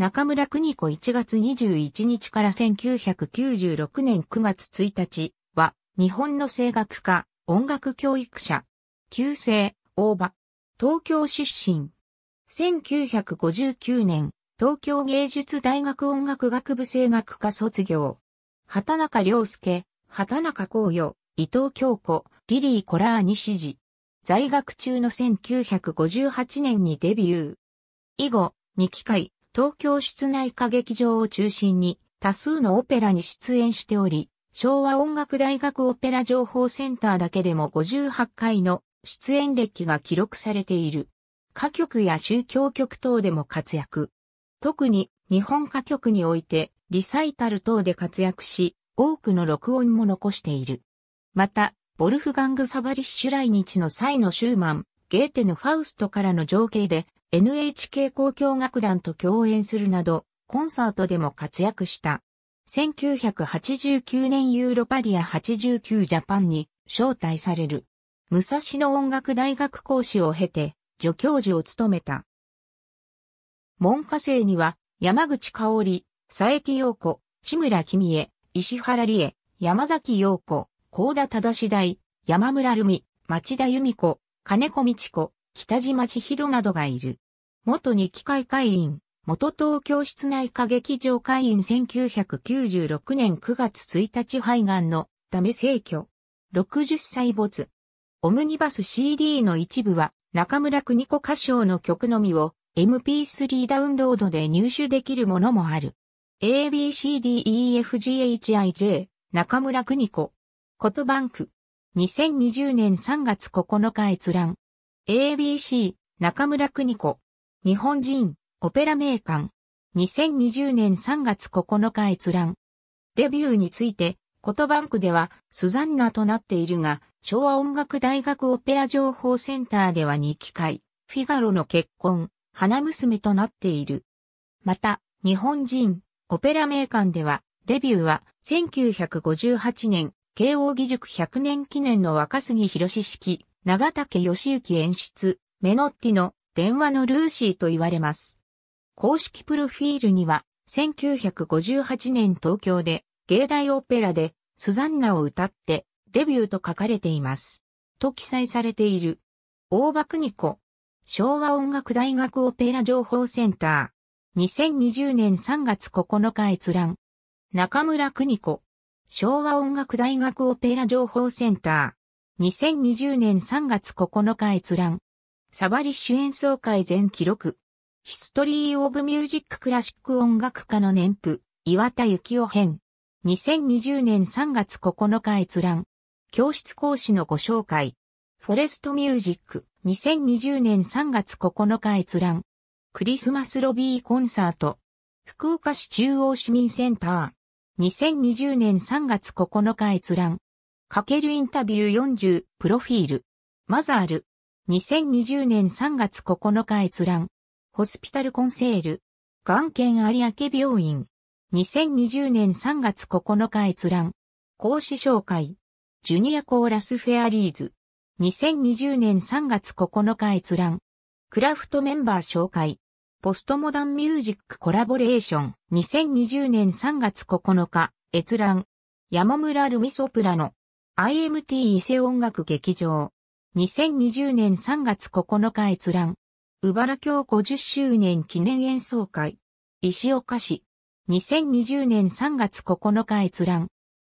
中村邦子1月21日から1996年9月1日は、日本の声楽家、音楽教育者、旧姓、大場、東京出身。1959年、東京芸術大学音楽学部声楽科卒業。畑中良介、畑中光代、伊藤京子、リリー・コラーニ支持。在学中の1958年にデビュー。以後、2機会、東京室内歌劇場を中心に多数のオペラに出演しており、昭和音楽大学オペラ情報センターだけでも58回の出演歴が記録されている。歌曲や宗教曲等でも活躍。特に日本歌曲においてリサイタル等で活躍し、多くの録音も残している。また、ボルフガング・サバリッシュ来日の際のシューマン、ゲーテのファウストからの情景で、NHK 交響楽団と共演するなど、コンサートでも活躍した。1989年ユーロパリア89ジャパンに招待される。武蔵野音楽大学講師を経て、助教授を務めた。門下生には、山口香織、佐伯陽子、志村君江、石原理恵、山崎陽子、高田忠大、山村るみ、町田由美子、金子道子、北島千尋などがいる。元日記会会員、元東京室内歌劇場会員1996年9月1日肺がんのため逝去。60歳没。オムニバス CD の一部は中村邦子歌唱の曲のみを MP3 ダウンロードで入手できるものもある。ABCDEFGHIJ 中村邦子。ことバンク。2020年3月9日閲覧。ABC、中村邦子。日本人、オペラ名館。2020年3月9日閲覧。デビューについて、コトバンクではスザンナとなっているが、昭和音楽大学オペラ情報センターでは2機会、フィガロの結婚、花娘となっている。また、日本人、オペラ名館では、デビューは1958年、慶応義塾100年記念の若杉博式長竹義行演出、メノッティの電話のルーシーと言われます。公式プロフィールには、1958年東京で芸大オペラでスザンナを歌ってデビューと書かれています。と記載されている。大場邦子、昭和音楽大学オペラ情報センター、2020年3月9日閲覧。中村邦子、昭和音楽大学オペラ情報センター、2020年3月9日閲覧。サバリッシュ演奏会全記録。ヒストリー・オブ・ミュージック・クラシック音楽家の年譜、岩田幸雄編。2020年3月9日閲覧。教室講師のご紹介。フォレスト・ミュージック。2020年3月9日閲覧。クリスマスロビーコンサート。福岡市中央市民センター。2020年3月9日閲覧。かけるインタビュー40、プロフィール。マザール。2020年3月9日閲覧。ホスピタルコンセール。眼ん有明病院。2020年3月9日閲覧。講師紹介。ジュニアコーラスフェアリーズ。2020年3月9日閲覧。クラフトメンバー紹介。ポストモダンミュージックコラボレーション。2020年3月9日閲覧。山村ルミソプラノ。IMT 伊勢音楽劇場。2020年3月9日閲覧。うばら京50周年記念演奏会。石岡市。2020年3月9日閲覧。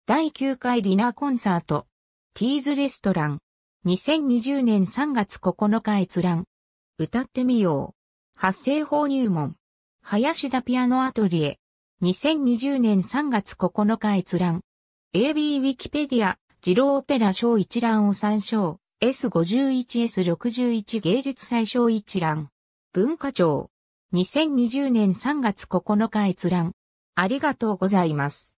第9回ディナーコンサート。ティーズレストラン。2020年3月9日閲覧。歌ってみよう。発声法入門。林田ピアノアトリエ。2020年3月9日閲覧。AB ウィキペディアジロオペラ賞一覧を参照。S51S61 芸術最小一覧。文化庁。2020年3月9日閲覧。ありがとうございます。